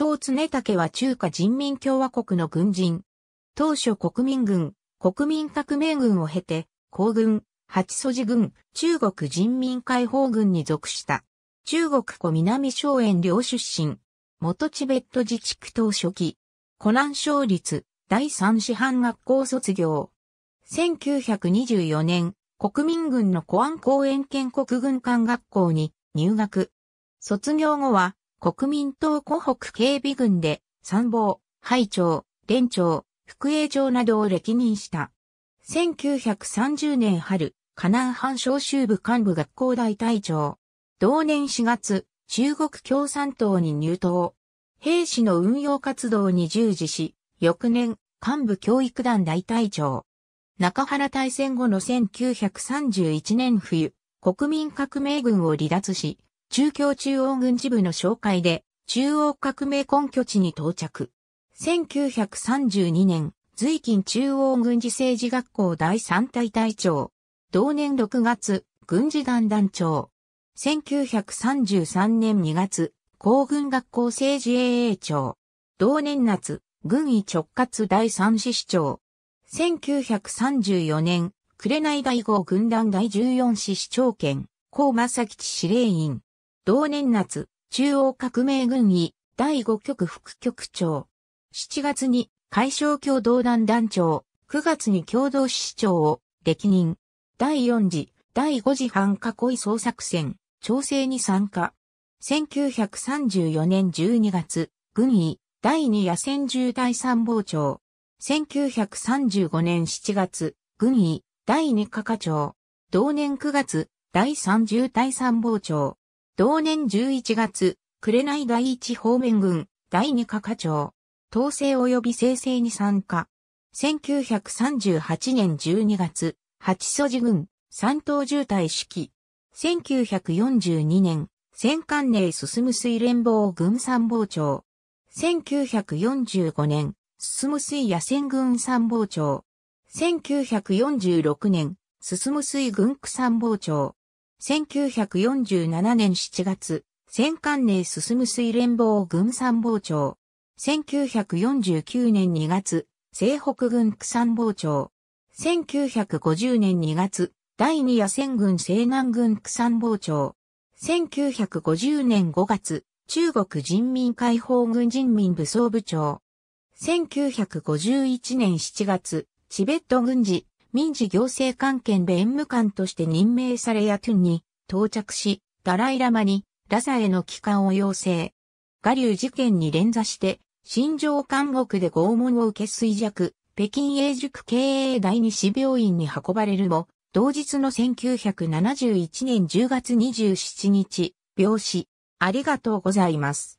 長常武は中華人民共和国の軍人。当初国民軍、国民革命軍を経て、皇軍、八祖寺軍、中国人民解放軍に属した。中国湖南省園領出身。元チベット自治区当初期。湖南省立第三師範学校卒業。1924年、国民軍の湖安公園建国軍艦学校に入学。卒業後は、国民党湖北警備軍で参謀、配長、連長、副営長などを歴任した。1930年春、河南藩招集部幹部学校大隊長。同年4月、中国共産党に入党。兵士の運用活動に従事し、翌年、幹部教育団大隊長。中原大戦後の1931年冬、国民革命軍を離脱し、中共中央軍事部の紹介で、中央革命根拠地に到着。1932年、随近中央軍事政治学校第3隊隊長。同年6月、軍事団団長。1933年2月、皇軍学校政治 AA 長。同年夏、軍医直轄第3師市長。1934年、紅大号軍団第14師市長兼、高正吉司令員。同年夏、中央革命軍医第5局副局長。7月に海省共同団団長、9月に共同市長を歴任。第4次、第5次反囲い捜索戦、調整に参加。1934年12月、軍医第2野戦中第参謀長。1935年7月、軍医第2課課長。同年9月、第3重大参謀長。同年11月、紅第一方面軍、第二課課長、統制及び生成に参加。1938年12月、八素寺軍、三島渋滞指揮。1942年、戦艦内進む水連防軍参謀長。1945年、進む水野戦軍参謀長。1946年、進む水軍区参謀長。1947年7月、戦艦内進む水連防軍参謀長。1949年2月、西北軍区参謀長。1950年2月、第二野戦軍西南軍区参謀長。1950年5月、中国人民解放軍人民武装部長。1951年7月、チベット軍事民事行政関係弁務官として任命されヤトゥンに到着し、ダライラマにラザへの帰還を要請。我流事件に連座して、新城監獄で拷問を受け衰弱、北京永塾経営第二市病院に運ばれるも、同日の1971年10月27日、病死。ありがとうございます。